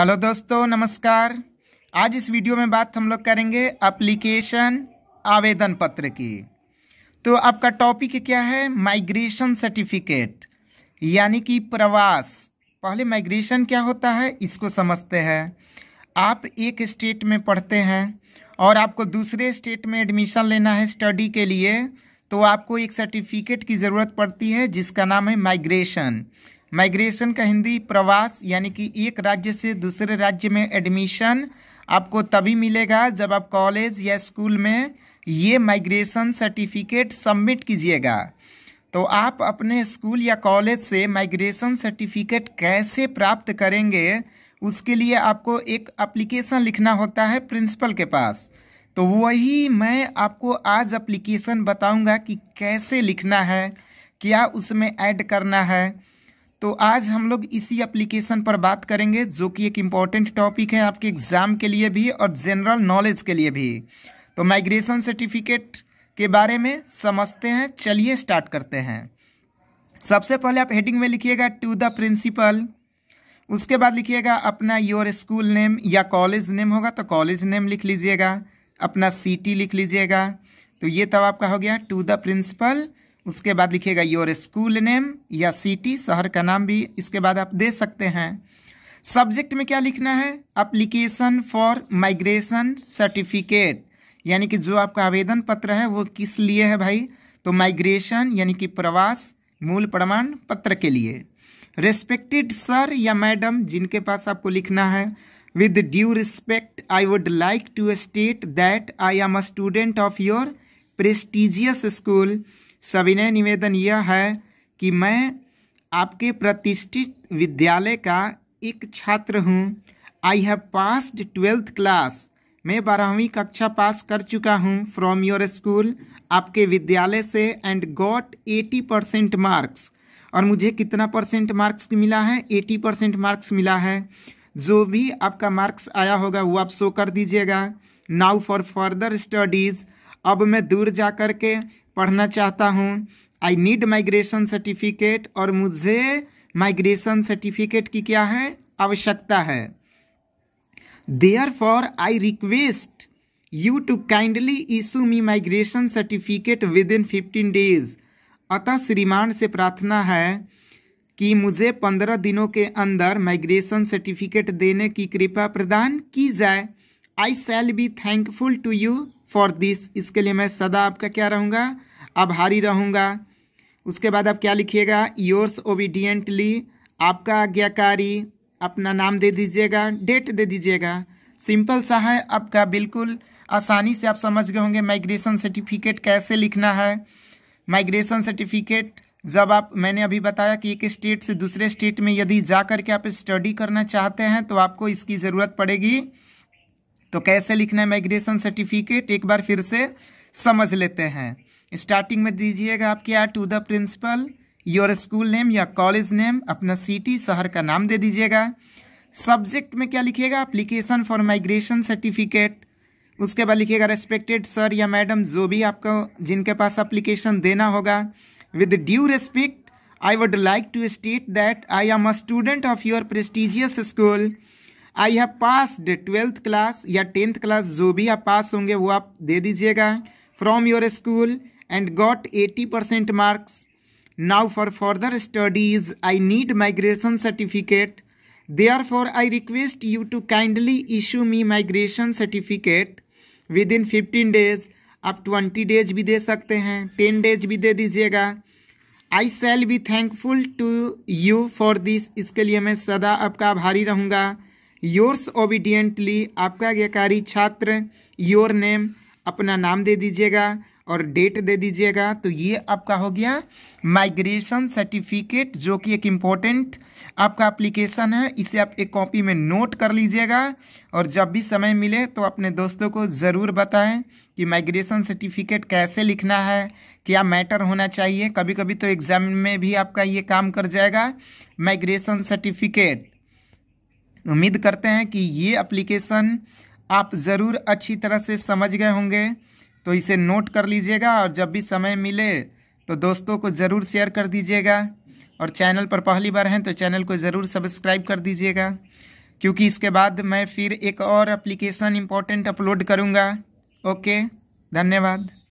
hello दोस्तों नमस्कार आज इस वीडियो में बात हम लोग करेंगे अप्लीकेशन आवेदन पत्र की तो आपका टॉपिक क्या है माइग्रेशन सर्टिफिकेट यानी कि प्रवास पहले माइग्रेशन क्या होता है इसको समझते हैं आप एक स्टेट में पढ़ते हैं और आपको दूसरे स्टेट में एडमिशन लेना है स्टडी के लिए तो आपको एक सर्टिफिकेट की ज़रूरत पड़ती है जिसका नाम है माइग्रेशन माइग्रेशन का हिंदी प्रवास यानी कि एक राज्य से दूसरे राज्य में एडमिशन आपको तभी मिलेगा जब आप कॉलेज या स्कूल में ये माइग्रेशन सर्टिफिकेट सबमिट कीजिएगा तो आप अपने स्कूल या कॉलेज से माइग्रेशन सर्टिफिकेट कैसे प्राप्त करेंगे उसके लिए आपको एक एप्लीकेशन लिखना होता है प्रिंसिपल के पास तो वही मैं आपको आज एप्लीकेशन बताऊंगा कि कैसे लिखना है क्या उसमें ऐड करना है तो आज हम लोग इसी एप्लीकेशन पर बात करेंगे जो कि एक इम्पॉर्टेंट टॉपिक है आपके एग्ज़ाम के लिए भी और जनरल नॉलेज के लिए भी तो माइग्रेशन सर्टिफिकेट के बारे में समझते हैं चलिए स्टार्ट करते हैं सबसे पहले आप हेडिंग में लिखिएगा टू द प्रिंसिपल उसके बाद लिखिएगा अपना योर स्कूल नेम या कॉलेज नेम होगा तो कॉलेज नेम लिख लीजिएगा अपना सिटी लिख लीजिएगा तो ये तब आपका हो गया टू द प्रिंसिपल उसके बाद लिखिएगा योर स्कूल नेम या सिटी शहर का नाम भी इसके बाद आप दे सकते हैं सब्जेक्ट में क्या लिखना है अप्लीकेशन फॉर माइग्रेशन सर्टिफिकेट यानी कि जो आपका आवेदन पत्र है वो किस लिए है भाई तो माइग्रेशन यानी कि प्रवास मूल प्रमाण पत्र के लिए रेस्पेक्टेड सर या मैडम जिनके पास आपको लिखना है with due respect I would like to state that I am a student of your prestigious school सविनय निवेदन यह है कि मैं आपके प्रतिष्ठित विद्यालय का एक छात्र हूँ I have passed twelfth class मैं बारहवीं कक्षा पास कर चुका हूँ फ्रॉम योर स्कूल आपके विद्यालय से and got eighty percent marks और मुझे कितना परसेंट मार्क्स मिला है एटी परसेंट मार्क्स मिला है जो भी आपका मार्क्स आया होगा वो आप शो कर दीजिएगा नाउ फॉर फर्दर स्टडीज़ अब मैं दूर जा कर के पढ़ना चाहता हूँ आई नीड माइग्रेशन सर्टिफिकेट और मुझे माइग्रेशन सर्टिफिकेट की क्या है आवश्यकता है therefore I request you to kindly issue me migration certificate within fifteen days अतः श्रीमान से प्रार्थना है कि मुझे पंद्रह दिनों के अंदर माइग्रेशन सर्टिफिकेट देने की कृपा प्रदान की जाए I shall be thankful to you for this इसके लिए मैं सदा आपका क्या रहूँगा आभारी रहूँगा उसके बाद आप क्या लिखिएगा योर्स ओबीडियंटली आपका आज्ञाकारी अपना नाम दे दीजिएगा डेट दे दीजिएगा सिंपल सा है आपका बिल्कुल आसानी से आप समझ गए होंगे माइग्रेशन सर्टिफिकेट कैसे लिखना है माइग्रेशन सर्टिफिकेट जब आप मैंने अभी बताया कि एक स्टेट से दूसरे स्टेट में यदि जा करके आप स्टडी करना चाहते हैं तो आपको इसकी ज़रूरत पड़ेगी तो कैसे लिखना है माइग्रेशन सर्टिफिकेट एक बार फिर से समझ लेते हैं स्टार्टिंग में दीजिएगा आप क्या to the principal your school name या कॉलेज नेम अपना सिटी शहर का नाम दे दीजिएगा सब्जेक्ट में क्या लिखिएगा अप्लीकेशन फॉर माइग्रेशन सर्टिफिकेट उसके बाद लिखिएगा रेस्पेक्टेड सर या मैडम जो भी आपको जिनके पास अप्लीकेशन देना होगा with due respect I would like to state that I am a student of your prestigious school I have passed twelfth class या टेंथ क्लास जो भी आप पास होंगे वो आप दे दीजिएगा from your school and got eighty percent marks now for further studies I need migration certificate therefore I request you to kindly issue me migration certificate within fifteen days आप twenty days भी दे सकते हैं ten days भी दे दीजिएगा I shall be thankful to you for this इसके लिए मैं सदा आपका आभारी रहूँगा योर्स ओबीडियंटली आपका आज्ञाकारी छात्र योर नेम अपना नाम दे दीजिएगा और डेट दे दीजिएगा तो ये आपका हो गया माइग्रेशन सर्टिफिकेट जो कि एक इम्पोर्टेंट आपका एप्लीकेशन है इसे आप एक कॉपी में नोट कर लीजिएगा और जब भी समय मिले तो अपने दोस्तों को ज़रूर बताएं कि माइग्रेशन सर्टिफिकेट कैसे लिखना है क्या मैटर होना चाहिए कभी कभी तो एग्ज़ाम में भी आपका ये काम कर जाएगा माइग्रेशन सर्टिफिकेट उम्मीद करते हैं कि ये एप्लीकेशन आप ज़रूर अच्छी तरह से समझ गए होंगे तो इसे नोट कर लीजिएगा और जब भी समय मिले तो दोस्तों को ज़रूर शेयर कर दीजिएगा और चैनल पर पहली बार हैं तो चैनल को ज़रूर सब्सक्राइब कर दीजिएगा क्योंकि इसके बाद मैं फिर एक और एप्लीकेशन इम्पोर्टेंट अपलोड करूँगा ओके धन्यवाद